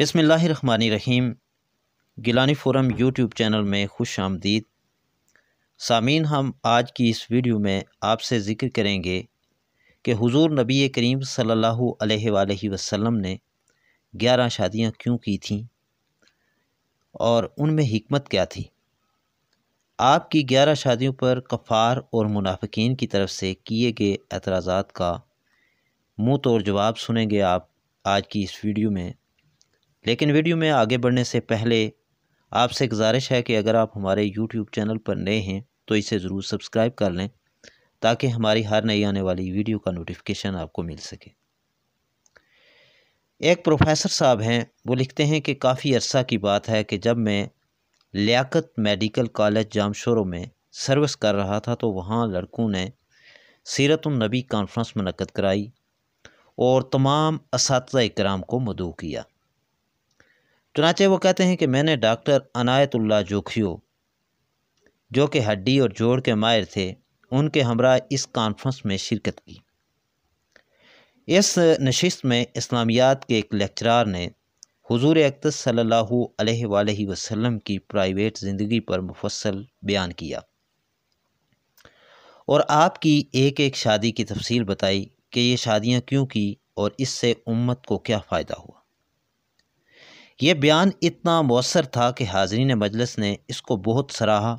बसमीम Gilani forum YouTube channel में खुश आमदीद सामीन हम आज की इस वीडियो में आपसे ज़िक्र करेंगे कि हुजूर नबी करीम सल्लल्लाहु अलैहि वसल्लम ने ग्यारह शादियां क्यों की थीं और उनमें हमत क्या थी आपकी ग्यारह शादियों पर कफ़ार और मुनाफिकीन की तरफ से किए गए एतराज़ात का मुँह तोड़ जवाब सुनेंगे आप आज की इस वीडियो में लेकिन वीडियो में आगे बढ़ने से पहले आपसे गुजारिश है कि अगर आप हमारे यूट्यूब चैनल पर नए हैं तो इसे ज़रूर सब्सक्राइब कर लें ताकि हमारी हर नई आने वाली वीडियो का नोटिफिकेशन आपको मिल सके एक प्रोफेसर साहब हैं वो लिखते हैं कि काफ़ी अरसा की बात है कि जब मैं लियाकत मेडिकल कॉलेज जामशोरों में सर्विस कर रहा था तो वहाँ लड़कों ने सीरतुलनबी कॉन्फ्रेंस मनकद कराई और तमाम इस कराम को मदू किया चुनाचे वो कहते हैं कि मैंने डॉक्टर अनायतुल्ला जोखियो जो कि हड्डी और जोड़ के मायर थे उनके हमरा इस कॉन्फ्रेंस में शिरकत की इस नशस्त में इस्लामियात के एक लेक्चरार ने हुजूर अकदस सल्लल्लाहु अलैहि वसल्लम की प्राइवेट ज़िंदगी पर मुफसल बयान किया और आपकी एक एक शादी की तफसील बताई कि ये शादियाँ क्यों की और इससे उम्मत को क्या फ़ायदा हुआ यह बयान इतना मौसर था कि हाजरीन मजलस ने इसको बहुत सराहा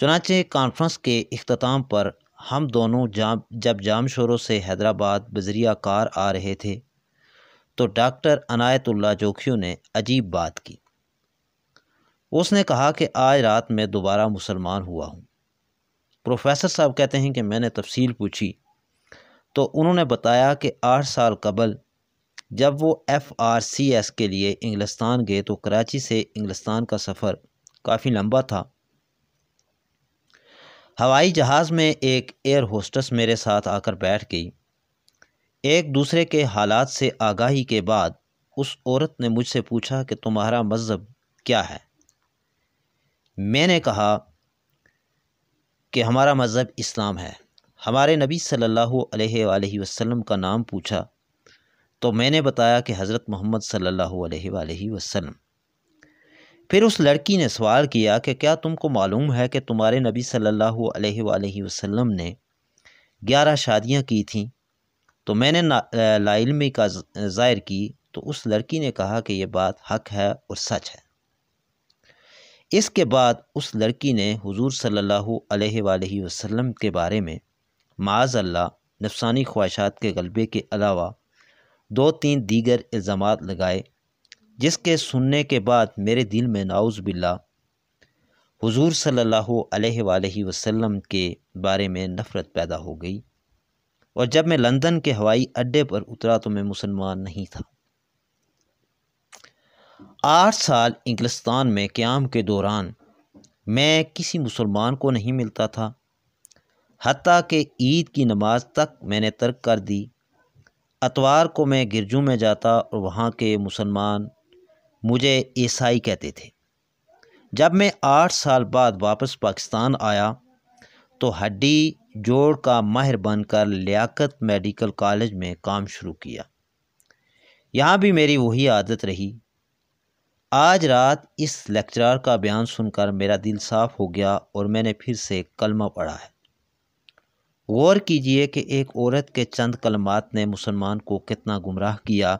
चुनाचे कॉन्फ्रेंस के अख्ताम पर हम दोनों जाम जब जाम शोरों से हैदराबाद बजरिया कार आ रहे थे तो डॉक्टर अनायतुल्ला जोखियों ने अजीब बात की उसने कहा कि आज रात मैं दोबारा मुसलमान हुआ हूँ प्रोफेसर साहब कहते हैं कि मैंने तफसील पूछी तो उन्होंने बताया कि आठ साल कबल जब वो एफ़ आर सी एस के लिए इंग्लिस्तान गए तो कराची से इंग्लिस्तान का सफ़र काफ़ी लंबा था हवाई जहाज़ में एक एयर होस्टस मेरे साथ आकर बैठ गई एक दूसरे के हालात से आगाही के बाद उस औरत ने मुझसे पूछा कि तुम्हारा मज़हब क्या है मैंने कहा कि हमारा मज़हब इस्लाम है हमारे नबी सल्लल्लाहु अलैहि वसल्लम का नाम पूछा तो मैंने बताया कि हज़रत मोहम्मद सल्लल्लाहु अलैहि वसल्लम फिर उस लड़की ने सवाल किया कि क्या तुमको मालूम है कि तुम्हारे नबी सल्लल्लाहु अलैहि वसल्लम ने ग्यारह शादियाँ की थी तो मैंने लाइलमी का ज़ाहिर की तो उस लड़की ने कहा कि यह बात हक है और सच है इसके बाद उस लड़की ने हुजूर सल्लल्लाहु अलैहि वसल्लम के बारे में माज अल्लाह नफसानी ख्वाहिशात के गलबे के अलावा दो तीन दीगर इल्ज़ाम लगाए जिसके सुनने के बाद मेरे दिल में नाउज़ बिल्ला हुजूर सल्लल्लाहु अलैहि वसल्लम के बारे में नफ़रत पैदा हो गई और जब मैं लंदन के हवाई अड्डे पर उतरा तो मैं मुसलमान नहीं था आठ साल इंग्लिस्तान में क़्याम के दौरान मैं किसी मुसलमान को नहीं मिलता था हती कि ईद की नमाज तक मैंने तर्क कर दी अतवार को मैं गिरजू में जाता और वहाँ के मुसलमान मुझे ईसाई कहते थे जब मैं आठ साल बाद वापस पाकिस्तान आया तो हड्डी जोड़ का माहिर बनकर लियाकत मेडिकल कॉलेज में काम शुरू किया यहाँ भी मेरी वही आदत रही आज रात इस लेक्चरार का बयान सुनकर मेरा दिल साफ़ हो गया और मैंने फिर से कलमा पढ़ा है गौर कीजिए कि एक औरत के चंद कलमात ने मुसलमान को कितना गुमराह किया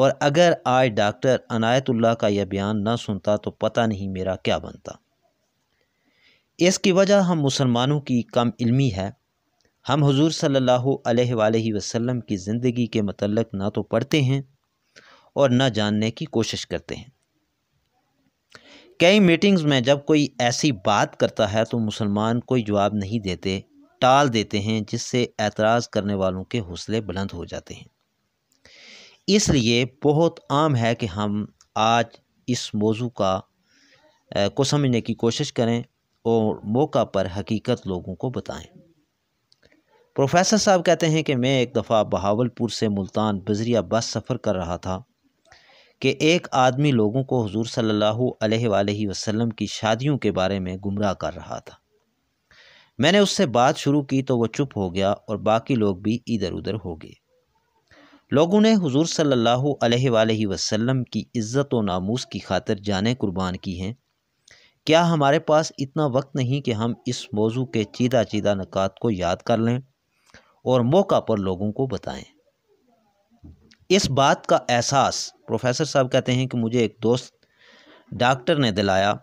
और अगर आज डॉक्टर अनायतुल्ला का यह बयान ना सुनता तो पता नहीं मेरा क्या बनता इसकी वजह हम मुसलमानों की कम इल्मी है हम हजूर सल्लल्लाहु अलैहि वसल्लम की ज़िंदगी के मतलब ना तो पढ़ते हैं और ना जानने की कोशिश करते हैं कई मीटिंग्स में जब कोई ऐसी बात करता है तो मुसलमान कोई जवाब नहीं देते टाल देते हैं जिससे एतराज़ करने वालों के हौसले बुलंद हो जाते हैं इसलिए बहुत आम है कि हम आज इस मौजू का को समझने की कोशिश करें और मौका पर हकीकत लोगों को बताएं प्रोफेसर साहब कहते हैं कि मैं एक दफ़ा बहावलपुर से मुल्तान बजरिया बस सफ़र कर रहा था कि एक आदमी लोगों को हजूर सल्ला अलैहि की शादियों के बारे में गुमराह कर रहा था मैंने उससे बात शुरू की तो वो चुप हो गया और बाकी लोग भी इधर उधर हो गए लोगों ने हुजूर सल्लल्लाहु अलैहि वसल्लम की इज़्ज़त और नामूस की खातिर जाने कुर्बान की हैं क्या हमारे पास इतना वक्त नहीं कि हम इस मौजू के चीदा चीदा नक़ात को याद कर लें और मौका पर लोगों को बताएं इस बात का एहसास प्रोफेसर साहब कहते हैं कि मुझे एक दोस्त डॉक्टर ने दिलाया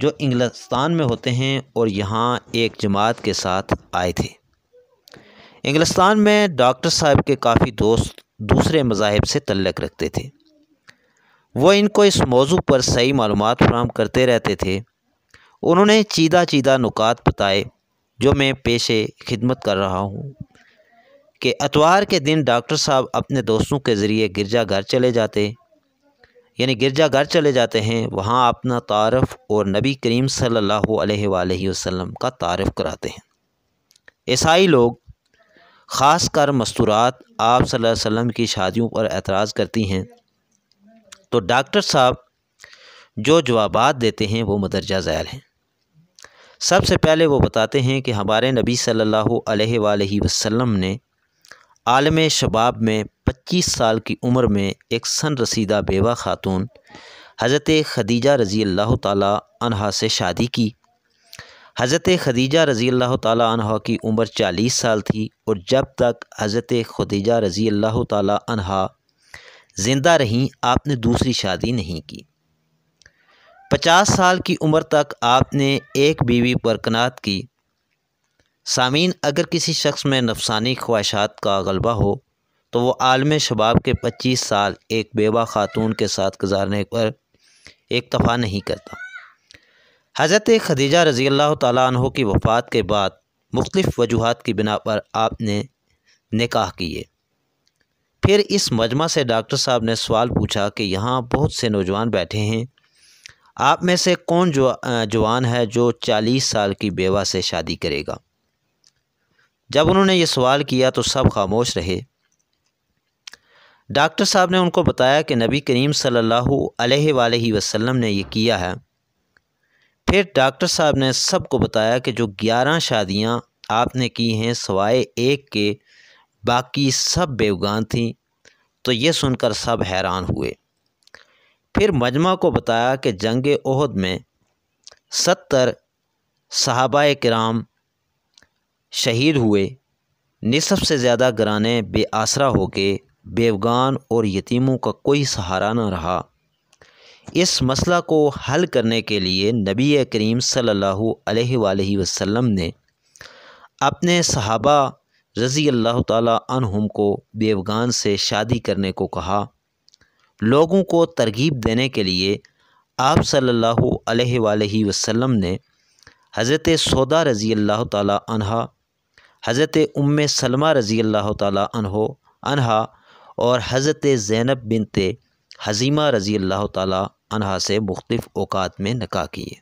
जो इंग्लिस्तान में होते हैं और यहाँ एक जमात के साथ आए थे इंग्लिस्तान में डॉक्टर साहब के काफ़ी दोस्त दूसरे मजाहब से तल्लक रखते थे वो इनको इस मौजू पर सही मालूम फ्राहम करते रहते थे उन्होंने चीदा चीदा नुकात बताए जो मैं पेशे खिदमत कर रहा हूँ कि अतवार के दिन डॉक्टर साहब अपने दोस्तों के ज़रिए गिरजा घर चले जाते यानी गिरजा घर चले जाते हैं वहाँ अपना तारफ़ और नबी करीम सल्लल्लाहु अलैहि वसल्लम का तारफ़ कराते हैं ईसाई लोग ख़ास कर मस्तूरात आप सल्लल्लाहु अलैहि वसल्लम की शादियों पर एतराज़ करती हैं तो डॉक्टर साहब जो जवाब देते हैं वो मदरजा ज़ैल हैं सबसे पहले वो बताते हैं कि हमारे नबी सल्ला वसम ने आलम शबाब में पच्चीस साल की उम्र में एक सन रसीदा बेवा खातून हज़रत खदीजा रज़ी अल्लाह तहा से शादी की हज़रत खदीजा रज़ी अल्लाह तहा की उम्र चालीस साल थी और जब तक हज़रत खदीजा रज़ी अल्लाह तहा ज़िंदा रहीं आपने दूसरी शादी नहीं की पचास साल की उम्र तक आपने एक बीवी पर कनात की सामीन अगर किसी शख्स में नफसानी ख्वाहिशात का गलबा हो तो वो आलम शबाब के पच्चीस साल एक बेवा खातून के साथ गुजारने पर एक दफ़ा नहीं करता हज़रत खदीजा रज़ी अल्लाह तहों की वफ़ात के बाद मुख्तफ वजूहत की बिना पर आपने निकाह किए फिर इस मजमा से डॉक्टर साहब ने सवाल पूछा कि यहाँ बहुत से नौजवान बैठे हैं आप में से कौन जवान है जो चालीस साल की बेवा से शादी करेगा जब उन्होंने ये सवाल किया तो सब खामोश रहे डॉक्टर साहब ने उनको बताया कि नबी करीम सल्लल्लाहु अलैहि वसल्लम ने यह किया है फिर डॉक्टर साहब ने सबको बताया कि जो ग्यारह शादियाँ आपने की हैं सवाए एक के बाकी सब बेवगान थीं तो ये सुनकर सब हैरान हुए फिर मजमा को बताया कि जंग ओहद में सत्तर सहाबा कराम शहीद हुए निसब से ज़्यादा घराने बेआसरा हो गए बेवगान और यतीमों का कोई सहारा न रहा इस मसला को हल करने के लिए नबी करीम सल्लल्लाहु अलैहि वसल्लम ने अपने सहाबा रज़ी अल्लाह तहम को बेवगान से शादी करने को कहा लोगों को तरगीब देने के लिए आप सल्लल्लाहु अलैहि वसल्लम ने हज़रत सौदा रज़ी अल्लाह तहा हज़रत उम सलमा रज़ी अल्लाह तहा अनहा और हज़रत ज़ैनब बिनते हज़ीमा रज़ी अल्लाह तह से मुख्तफ़ अवकात में निका किए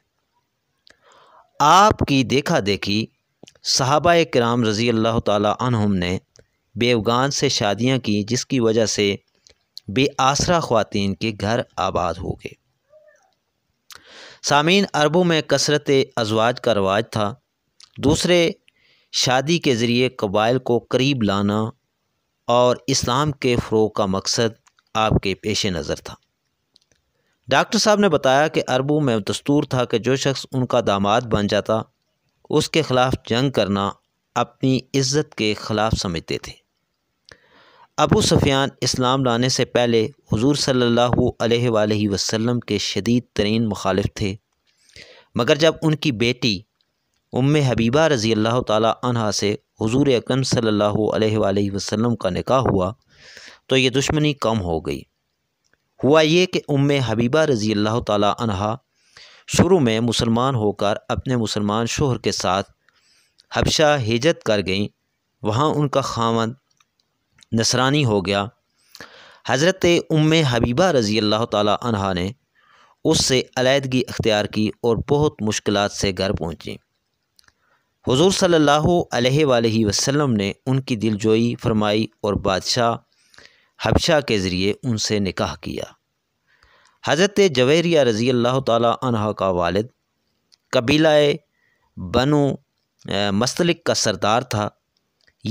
आपकी देखा देखी सहाबा कराम रज़ी अल्लाह तहम ने बेवगान से शादियाँ की जिसकी वजह से बेआसरा ख़वान के घर आबाद हो गए सामीन अरबों में कसरत अजवाज का रवाज था दूसरे शादी के ज़रिए कबाइल को करीब लाना और इस्लाम के फ़रोग का मकसद आपके पेश नज़र था डॉक्टर साहब ने बताया कि अरबों में दस्तूर था कि जो शख्स उनका दामाद बन जाता उसके ख़िलाफ़ जंग करना अपनी इज़्ज़त के ख़िलाफ़ समझते थे अबू सफियान इस्लाम लाने से पहले हुजूर सल्लल्लाहु अलैहि वसल्लम के शदीद तरीन मुखालिफ थे मगर जब उनकी बेटी उम हबीबा रज़ी अल्लाह तहा से हजूर अक्रम सल्ला वसम का निका हुआ तो ये दुश्मनी कम हो गई हुआ ये कि उम हबीबा रज़ी अल्लाह तह शुरू में मुसलमान होकर अपने मुसलमान शोहर के साथ हबशा हिजत कर गईं वहाँ उनका खामद नसरानी हो गया हज़रत उम हबीबा रज़ी अल्लाह तहा ने उससे अलीदगी अख्तियार की और बहुत मुश्किल से घर पहुँची हुजूर सल्लल्लाहु अलैहि वसल्लम ने उनकी दिलजोई फरमाई और बादशाह हबशा के ज़रिए उनसे निकाह किया हज़रत जवेरिया रज़ी अल्लाह तह का वालद कबीला बनु मस्तलक का सरदार था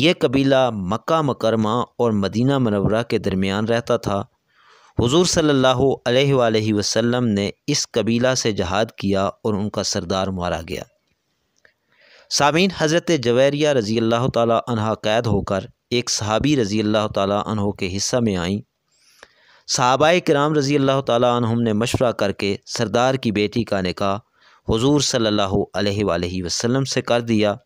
यह कबीला मक्का मकरमा और मदीना मनवरा के दरमियान रहता था हुजूर सल्लल्लाहु अलैहि वसल्लम ने इस कबीला से जहाद किया और उनका सरदार मारा गया सामीन हज़रत जवेरिया रज़ी अल्लाह तहा कैद होकर एक सहाबी रज़ी अल्लाह तहों के हिस्सा में आईं सहाबा कराम रज़ी अल्लाह तम ने मशवरा करके सरदार की बेटी का निका हजूर सल्ला वसम से कर दिया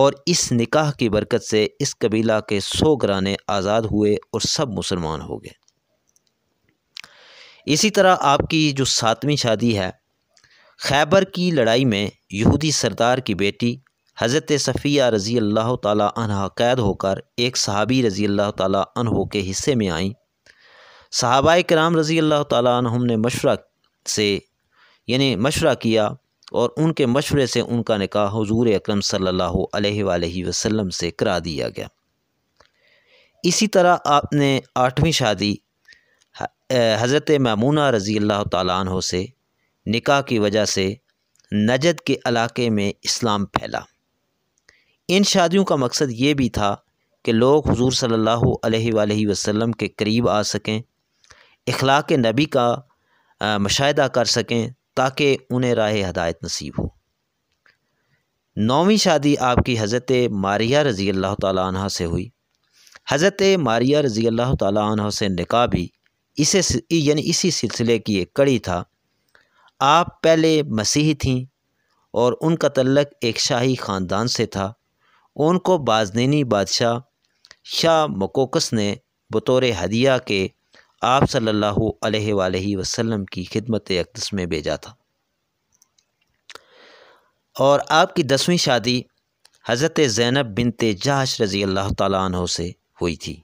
और इस निकाह की बरकत से इस कबीला के सौ घराने आज़ाद हुए और सब मुसलमान हो गए इसी तरह आपकी जो सातवीं शादी है खैबर की लड़ाई में यहूदी सरदार की बेटी हज़रत सफ़िया रज़ी अल्लाह तह कैद होकर एक सहाबी रज़ी अल्लाह तह के हिस्से में आईं सहाबा कराम रज़ी अल्लाह तहम ने मशवरा से यानी मशवरा किया और उनके मशवरे से उनका निकाह हजूर अक्रम सल्ला वसम से करा दिया गया इसी तरह आपने आठवीं शादी हज़रत ममूना रज़ी अल्लाह तह से निकाह की वजह से नजद के इलाके में इस्लाम फैला इन शादियों का मकसद ये भी था कि लोग हुजूर सल्लल्लाहु अलैहि वसल्लम के करीब आ सकें अखलाक नबी का मशाहदा कर सकें ताकि उन्हें राह हदायत नसीब हो नौवीं शादी आपकी हज़रत मारिया रज़ी अल्लाह तह से हुई हज़रत मारिया रज़ी अल्लाह तह से निका भी इसे यानी इसी सिलसिले की एक कड़ी था आप पहले मसीही थीं और उनका तल्लक एक शाही ख़ानदान से था उनको बाजनी बादशाह शाह मकोकस ने बतौर हदिया के आप सल्लल्लाहु अलैहि वसल्लम की खिदमत अकदस में भेजा था और आपकी दसवीं शादी हज़रत ज़ैनब बिनते जाश रज़ी अल्लाह तु से हुई थी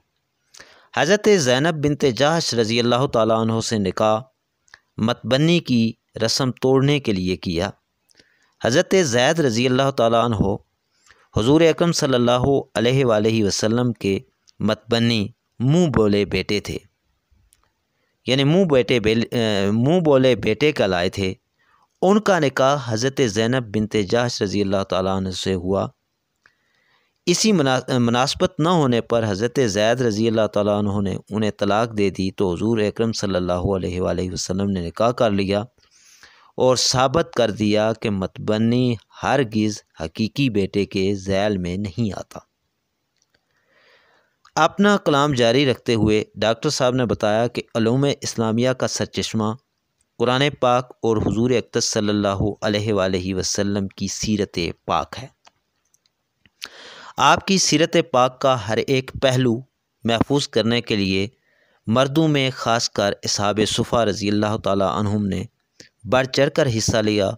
हज़रत ज़ैनब बिनते जाश रज़ी अल्लाह तनों से निका मतबनी की रस्म तोड़ने के लिए किया हज़रत जैद रज़ी अल्लाह ताली हो हजूर अकरम सल्ला वसम के मतबनी मुँह बोले बेटे थे यानी मुँह बेटे मुँह बोले बेटे का लाए थे उनका निकाह हज़रत ज़ैनब बिनते जाश रज़ी अल्लाह तन से हुआ इसी मना, मुनासबत न होने पर हज़रत जैद रज़ी अल्लाह ताली ने उन्हें तलाक दे दी तो हजूर अक्रम सल्ला वसम ने निकाह कर लिया और साबित कर दिया कि मतबनी हरगिज़ हकीकी बेटे के जैल में नहीं आता अपना कलाम जारी रखते हुए डॉक्टर साहब ने बताया कि अलूम इस्लामिया का सरचश्मा कुरान पाक और हजूर अक्तर सल्लल्लाहु अलैहि वसल्लम की सीरत पाक है आपकी सीरत पाक का हर एक पहलू महफूज करने के लिए मर्दों में खासकर कर इसहाब सुफ़ा रज़ी अल्लाह तुम ने बढ़ चढ़ कर हिस्सा लिया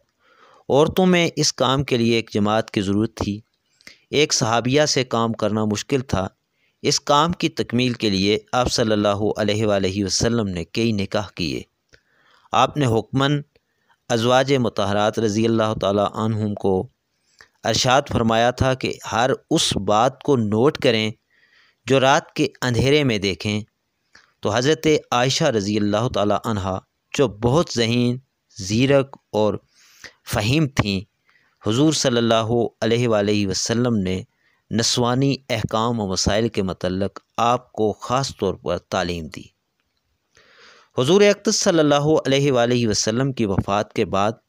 औरतों में इस काम के लिए एक जमात की ज़रूरत थी एक सहाबिया से काम करना मुश्किल था इस काम की तकमील के लिए आप सल्लल्लाहु अलैहि वसल्लम ने कई निकाह किए आपने हुक्मन अजवाज मतहरात रज़ी अल्लाह तुम को अरशाद फरमाया था कि हर उस बात को नोट करें जो रात के अंधेरे में देखें तो हज़रत आयशा रज़ी अल्लाह तह जो बहुत जहीन ज़ीरक और फ़हीम थीं हुजूर सल्लल्लाहु अलैहि वसल्लम ने नस्वानी अहकाम व मसाइल के मतलब आपको ख़ास तौर पर तालीम दी हुजूर अक्त सल्लल्लाहु अलैहि वसल्लम की वफ़ात के बाद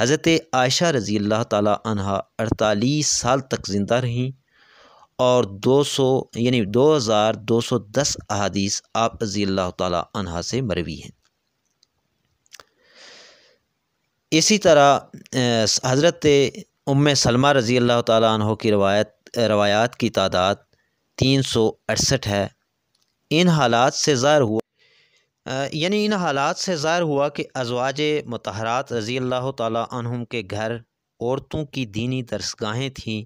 हज़रत आयशा रज़ी अल्लाह तहा अड़तालीस साल तक ज़िंदा रहीं और 200 यानी 2210 अहादीस आप रज़ी अल्लाह तहा से मरवी हैं इसी तरह हज़रत उम सलमा रज़ी अल्लाह तह की रवायत रवायात की तादाद तीन सौ अड़सठ है इन हालात से ज़ाहिर हुआ यानी इन हालात से ज़ाहिर हुआ कि अजवाज मतहरात रज़ी अल्लाह तहम के घर औरतों की दीनी दरसगाहें थीं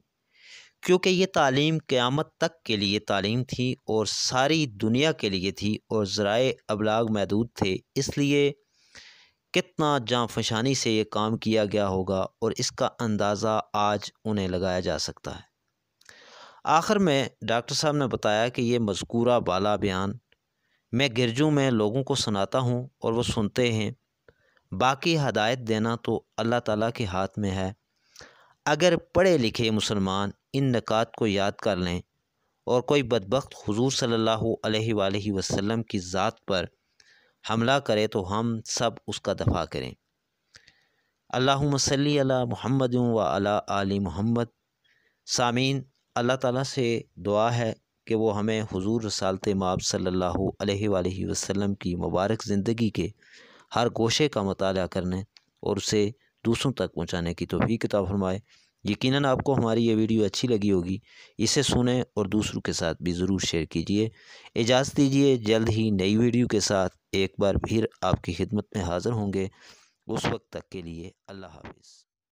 क्योंकि ये तालीम क़्यामत तक के लिए तालीम थी और सारी दुनिया के लिए थी और ज़रा अबलाग महदूद थे इसलिए कितना जाँफशानी से ये काम किया गया होगा और इसका अंदाज़ा आज उन्हें लगाया जा सकता है आखिर में डॉक्टर साहब ने बताया कि ये मजकूरा बाला बयान मैं गिरजू में लोगों को सुनाता हूँ और वो सुनते हैं बाकी हदायत देना तो अल्लाह ताला के हाथ में है अगर पढ़े लिखे मुसलमान इन नकात को याद कर लें और कोई बदबक हजूर सल्लल्लाहु अलैहि वसल्लम की ज़ात पर हमला करे तो हम सब उसका दफा करें अल्लाह मसली अला मोहम्मद व अला आली मोहम्मद सामीन अल्लाह ताला से दुआ है कि वो हमें हुजूर रसालत माब सल्लल्लाहु अलैहि वसल्लम की मुबारक ज़िंदगी के हर गोशे का मताल करने और उसे दूसरों तक पहुँचाने की तो भी किताब फरमाए यकीन आपको हमारी ये वीडियो अच्छी लगी होगी इसे सुने और दूसरों के साथ भी ज़रूर शेयर कीजिए इजाज़त दीजिए जल्द ही नई वीडियो के साथ एक बार फिर आपकी खिदमत में हाज़िर होंगे उस वक्त तक के लिए अल्लाह हाफिज़